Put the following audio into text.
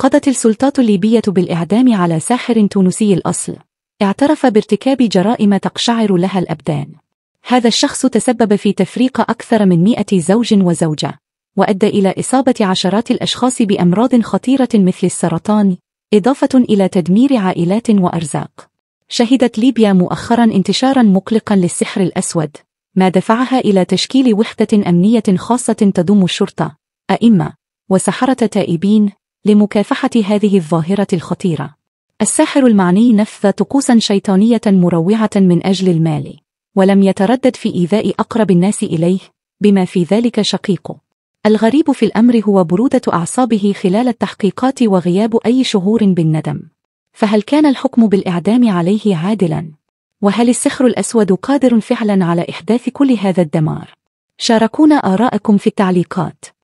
قضت السلطات الليبية بالإعدام على ساحر تونسي الأصل اعترف بارتكاب جرائم تقشعر لها الأبدان هذا الشخص تسبب في تفريق أكثر من مئة زوج وزوجة وأدى إلى إصابة عشرات الأشخاص بأمراض خطيرة مثل السرطان إضافة إلى تدمير عائلات وأرزاق شهدت ليبيا مؤخرا انتشارا مقلقا للسحر الأسود ما دفعها إلى تشكيل وحدة أمنية خاصة تضم الشرطة أئمة وسحرة تائبين لمكافحة هذه الظاهرة الخطيرة الساحر المعني نفذ طقوسا شيطانية مروعة من أجل المال ولم يتردد في إيذاء أقرب الناس إليه بما في ذلك شقيقه الغريب في الأمر هو برودة أعصابه خلال التحقيقات وغياب أي شعور بالندم فهل كان الحكم بالإعدام عليه عادلا؟ وهل السحر الأسود قادر فعلا على إحداث كل هذا الدمار؟ شاركونا آراءكم في التعليقات